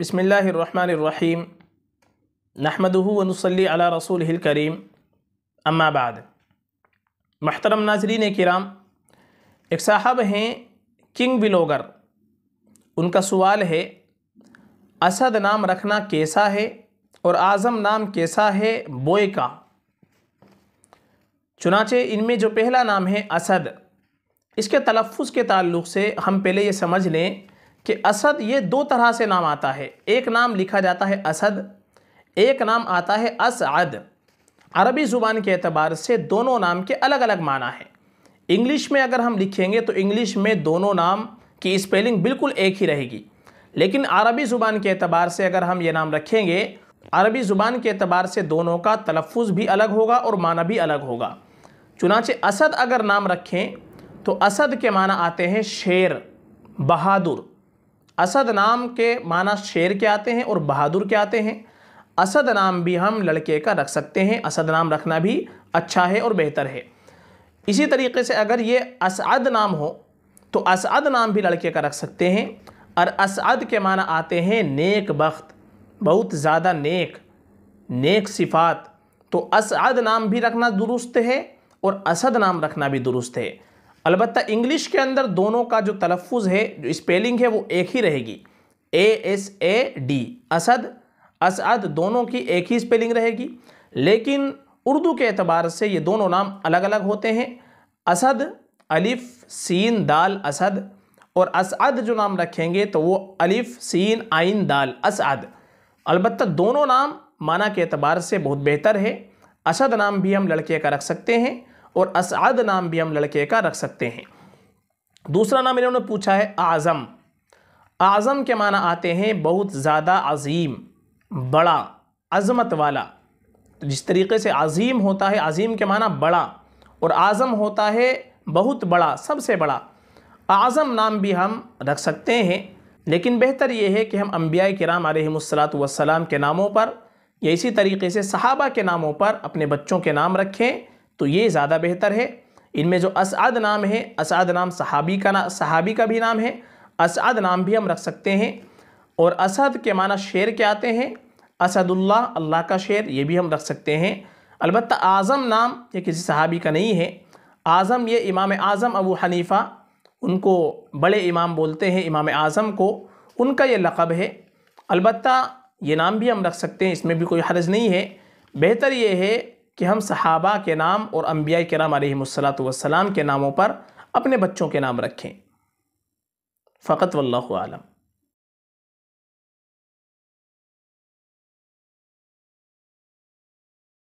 बसमीम नहमदूनसली अला रसूल करीम अम्माबाद महतरम नाजरीन कराम एक साहब हैं किंग बिलोगर उनका सवाल है असद नाम रखना कैसा है और आज़म नाम कैसा है बोए का चुनाचे इनमें जो पहला नाम है असद इसके तलफ़ के ताल्लुक से हम पहले ये समझ लें कि असद ये दो तरह से नाम आता है एक नाम लिखा जाता है असद एक नाम आता है असद अरबी ज़ुबान के अतबार से दोनों नाम के अलग अलग माना है इंग्लिश में अगर हम लिखेंगे तो इंग्लिश में दोनों नाम की स्पेलिंग बिल्कुल एक ही रहेगी लेकिन अरबी ज़ुबान के अतबार से अगर हम ये नाम रखेंगे अरबी ज़ुबान के अतबार से दोनों का तलफ़ भी अलग होगा और माना भी अलग होगा चुनाचे असद अगर नाम रखें तो असद के माना आते हैं शेर बहादुर असद नाम के माना शेर के आते हैं और बहादुर के आते हैं असद नाम भी हम लड़के का रख सकते हैं असद नाम रखना भी अच्छा है और बेहतर है इसी तरीके से अगर ये असद नाम हो तो असद नाम भी लड़के का रख सकते हैं और असद के माना आते हैं नेक बख्त बहुत ज़्यादा नेक नेक सिफात तो असद नाम भी रखना दुरुस्त है और असद नाम रखना भी दुरुस्त है अलबत् इंग्लिश के अंदर दोनों का जो तलफ़ है जो स्पेलिंग है वो एक ही रहेगी ए एस ए डी असद असद दोनों की एक ही स्पेलिंग रहेगी लेकिन उर्दू के अतबार से ये दोनों नाम अलग अलग होते हैं असद अलिफ सीन दाल असद और असद जो नाम रखेंगे तो वो अलिफ सीन आइन दाल असद अलबत् दोनों नाम माना के अतबार से बहुत बेहतर है असद नाम भी हम लड़के का रख सकते हैं और असाद नाम भी हम लड़के का रख सकते हैं दूसरा नाम इन्होंने पूछा है आज़म आज़म के माना आते हैं बहुत ज़्यादा अजीम बड़ा अजमत वाला तो जिस तरीके से अजीम होता है अजीम के माना बड़ा और आज़म होता है बहुत बड़ा सबसे बड़ा आज़म नाम भी हम रख सकते हैं लेकिन बेहतर ये है कि हम अम्बिया कराम आलमसलात वसलाम के नामों पर या इसी तरीके से सहाबा के नामों पर अपने बच्चों के नाम रखें तो ये ज़्यादा बेहतर है इनमें जो असाद नाम है असाद नाम सहाबी का ना सहाबी का भी नाम है असाद नाम भी हम रख सकते हैं और असद के माना शेर के आते हैं असदुल्ला अल्लाह का शेर ये भी हम रख सकते हैं अलबत् आज़म नाम ये किसी सहाबी का नहीं है आज़म ये इमाम आज़म अबू हनीफ़ा उनको बड़े इमाम बोलते हैं इमाम आज़म को उनका ये लक़ब है अलबत् ये नाम भी हम रख सकते हैं इसमें भी कोई हर्ज नहीं है बेहतर ये है कि हम सहाबा के नाम और अम्बिया के नाम वसलाम के नामों पर अपने बच्चों के नाम रखें फ़कत वल्लम